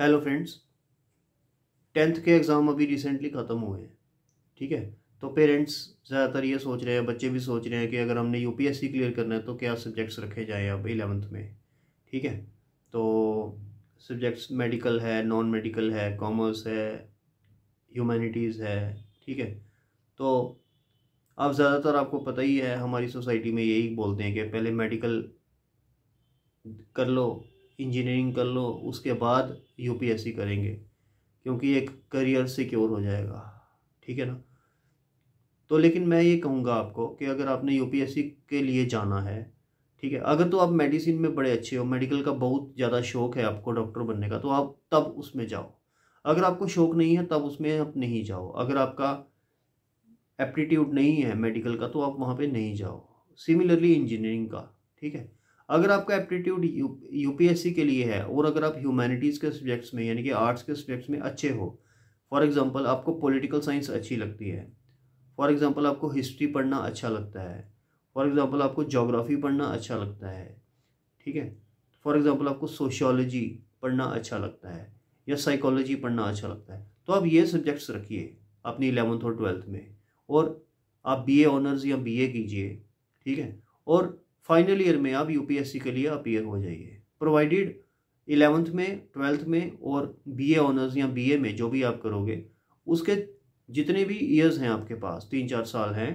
hello friends tenth के exam अभी recently ख़त्म हुए हैं ठीक है तो पेरेंट्स ज़्यादातर ये सोच रहे हैं बच्चे भी सोच रहे हैं कि अगर हमने यूपीएससी क्लियर करना है तो क्या सब्जेक्ट्स रखे जाएँ अब इलेवंथ में ठीक है तो सब्जेक्ट्स मेडिकल है नॉन मेडिकल है कॉमर्स है ह्यूमैनिटीज़ है ठीक है तो अब ज़्यादातर आपको पता ही है हमारी सोसाइटी में यही बोलते हैं कि पहले मेडिकल कर लो इंजीनियरिंग कर लो उसके बाद यूपीएससी करेंगे क्योंकि एक करियर सिक्योर हो जाएगा ठीक है ना तो लेकिन मैं ये कहूँगा आपको कि अगर आपने यूपीएससी के लिए जाना है ठीक है अगर तो आप मेडिसिन में बड़े अच्छे हो मेडिकल का बहुत ज़्यादा शौक है आपको डॉक्टर बनने का तो आप तब उसमें जाओ अगर आपको शौक नहीं है तब उसमें आप नहीं जाओ अगर आपका एप्टीट्यूड नहीं है मेडिकल का तो आप वहाँ पे नहीं जाओ सिमिलरली इंजीनियरिंग का ठीक है अगर आपका एप्टीट्यूड यू पी के लिए है और अगर आप ह्यूमैनिटीज़ के सब्जेक्ट्स में यानी कि आर्ट्स के सब्जेक्ट्स में अच्छे हो फॉर एग्ज़ाम्पल आपको पॉलिटिकल साइंस अच्छी लगती है फॉर एग्ज़ाम्पल आपको हिस्ट्री पढ़ना अच्छा लगता है फॉर एग्ज़ाम्पल आपको जोग्राफ़ी पढ़ना अच्छा लगता है ठीक है फॉर एग्ज़ाम्पल आपको सोशोलॉजी पढ़ना अच्छा लगता है या साइकोलॉजी पढ़ना अच्छा लगता है तो आप ये सब्जेक्ट्स रखिए अपनी इलेवंथ और ट्वेल्थ में और आप बीए ऑनर्स या बीए कीजिए ठीक है और फाइनल ईयर में आप यूपीएससी के लिए अपीयर हो जाइए प्रोवाइडेड इलेवंथ में ट्वेल्थ में और बीए ऑनर्स या बीए में जो भी आप करोगे उसके जितने भी ईयर्स हैं आपके पास तीन चार साल हैं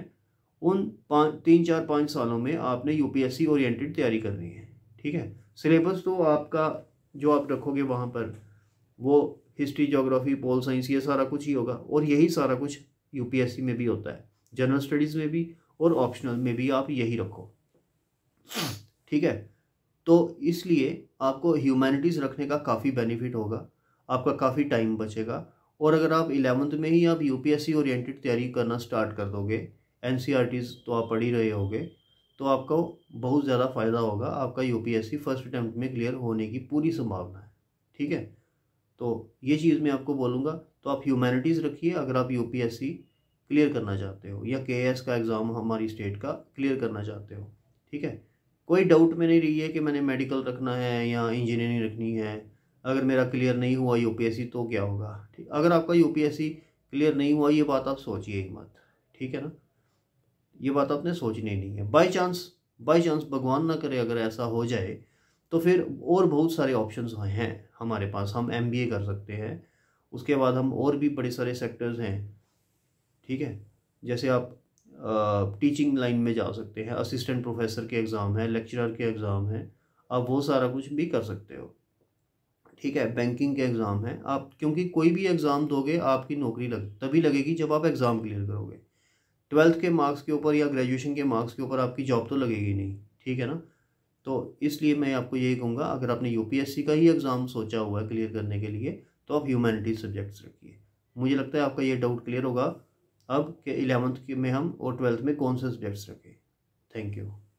उन पाँच तीन चार पाँच सालों में आपने यूपीएससी ओरिएंटेड तैयारी करनी है ठीक है सिलेबस तो आपका जो आप रखोगे वहाँ पर वो हिस्ट्री जोग्राफी पोल साइंस ये सारा कुछ ही होगा और यही सारा कुछ यूपीएससी में भी होता है जनरल स्टडीज़ में भी और ऑप्शनल में भी आप यही रखो ठीक है तो इसलिए आपको ह्यूमैनिटीज़ रखने का काफ़ी बेनिफिट होगा आपका काफ़ी टाइम बचेगा और अगर आप इलेवंथ में ही आप यूपीएससी ओरिएंटेड तैयारी करना स्टार्ट कर दोगे एन e तो आप पढ़ ही रहे होगे तो आपको बहुत ज़्यादा फ़ायदा होगा आपका यूपीएससी फर्स्ट अटैम्प्ट में क्लियर होने की पूरी संभावना है ठीक है तो ये चीज़ मैं आपको बोलूँगा तो आप ह्यूमैनिटीज़ रखिए अगर आप यू क्लियर करना चाहते हो या के का एग्ज़ाम हमारी स्टेट का क्लियर करना चाहते हो ठीक है कोई डाउट में नहीं रही है कि मैंने मेडिकल रखना है या इंजीनियरिंग रखनी है अगर मेरा क्लियर नहीं हुआ यूपीएससी तो क्या होगा ठीक अगर आपका यूपीएससी क्लियर नहीं हुआ ये बात आप सोचिए एक मत ठीक है ना ये बात आपने सोचनी नहीं है बाई चांस बाई चांस भगवान ना करे अगर ऐसा हो जाए तो फिर और बहुत सारे ऑप्शन हैं हमारे पास हम एम कर सकते हैं उसके बाद हम और भी बड़े सारे सेक्टर्स हैं ठीक है जैसे आप टीचिंग लाइन में जा सकते हैं असिस्टेंट प्रोफेसर के एग्ज़ाम हैं लेक्चरर के एग्ज़ाम हैं आप वो सारा कुछ भी कर सकते हो ठीक है बैंकिंग के एग्ज़ाम हैं आप क्योंकि कोई भी एग्ज़ाम दोगे आपकी नौकरी लग तभी लगेगी जब आप एग्ज़ाम क्लियर करोगे ट्वेल्थ के मार्क्स के ऊपर या ग्रेजुएशन के मार्क्स के ऊपर आपकी जॉब तो लगेगी नहीं ठीक है ना तो इसलिए मैं आपको यही कहूँगा अगर आपने यूपीएससी का ही एग्ज़ाम सोचा हुआ है क्लियर करने के लिए तो आप ह्यूमैनिटीज़ सब्जेक्ट्स रखिए मुझे लगता है आपका ये डाउट क्लियर होगा अब के इलेवंथ में हम और ट्वेल्थ में कौन से सब्जेक्ट्स रखें थैंक यू